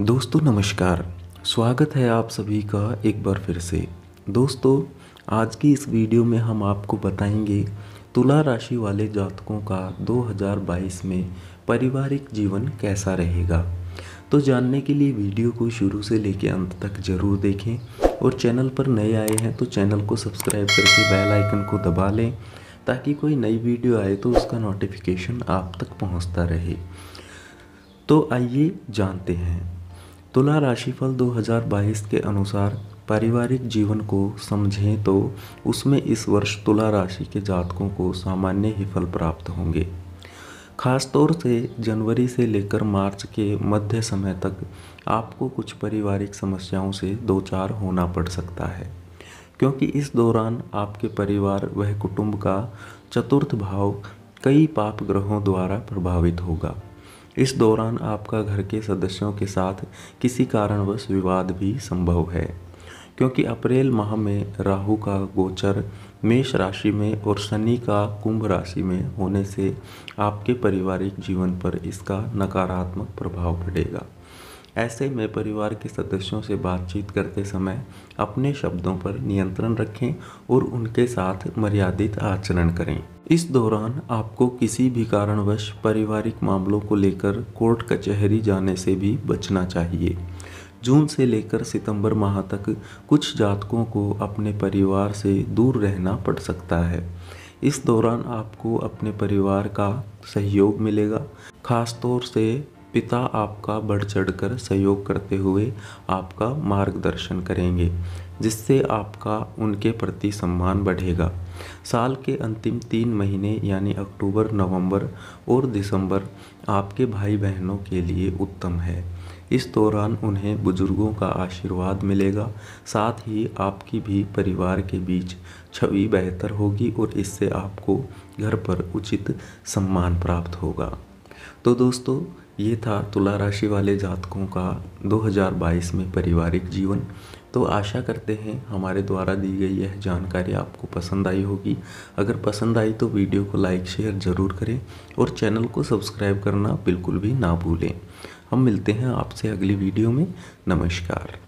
दोस्तों नमस्कार स्वागत है आप सभी का एक बार फिर से दोस्तों आज की इस वीडियो में हम आपको बताएंगे तुला राशि वाले जातकों का 2022 में पारिवारिक जीवन कैसा रहेगा तो जानने के लिए वीडियो को शुरू से लेकर अंत तक ज़रूर देखें और चैनल पर नए आए हैं तो चैनल को सब्सक्राइब करके बेल आइकन को दबा लें ताकि कोई नई वीडियो आए तो उसका नोटिफिकेशन आप तक पहुंचता रहे तो आइए जानते हैं तुला राशिफल 2022 के अनुसार पारिवारिक जीवन को समझें तो उसमें इस वर्ष तुला राशि के जातकों को सामान्य ही फल प्राप्त होंगे खासतौर से जनवरी से लेकर मार्च के मध्य समय तक आपको कुछ पारिवारिक समस्याओं से दो चार होना पड़ सकता है क्योंकि इस दौरान आपके परिवार वह कुटुंब का चतुर्थ भाव कई पाप ग्रहों द्वारा प्रभावित होगा इस दौरान आपका घर के सदस्यों के साथ किसी कारणवश विवाद भी संभव है क्योंकि अप्रैल माह में राहु का गोचर मेष राशि में और शनि का कुंभ राशि में होने से आपके पारिवारिक जीवन पर इसका नकारात्मक प्रभाव पड़ेगा ऐसे में परिवार के सदस्यों से बातचीत करते समय अपने शब्दों पर नियंत्रण रखें और उनके साथ मर्यादित आचरण करें इस दौरान आपको किसी भी कारणवश पारिवारिक मामलों को लेकर कोर्ट कचहरी जाने से भी बचना चाहिए जून से लेकर सितंबर माह तक कुछ जातकों को अपने परिवार से दूर रहना पड़ सकता है इस दौरान आपको अपने परिवार का सहयोग मिलेगा खासतौर से पिता आपका बढ़ चढ़ कर सहयोग करते हुए आपका मार्गदर्शन करेंगे जिससे आपका उनके प्रति सम्मान बढ़ेगा साल के अंतिम तीन महीने यानी अक्टूबर नवंबर और दिसंबर आपके भाई बहनों के लिए उत्तम है इस दौरान उन्हें बुजुर्गों का आशीर्वाद मिलेगा साथ ही आपकी भी परिवार के बीच छवि बेहतर होगी और इससे आपको घर पर उचित सम्मान प्राप्त होगा तो दोस्तों ये था तुला राशि वाले जातकों का 2022 में पारिवारिक जीवन तो आशा करते हैं हमारे द्वारा दी गई यह जानकारी आपको पसंद आई होगी अगर पसंद आई तो वीडियो को लाइक शेयर ज़रूर करें और चैनल को सब्सक्राइब करना बिल्कुल भी ना भूलें हम मिलते हैं आपसे अगली वीडियो में नमस्कार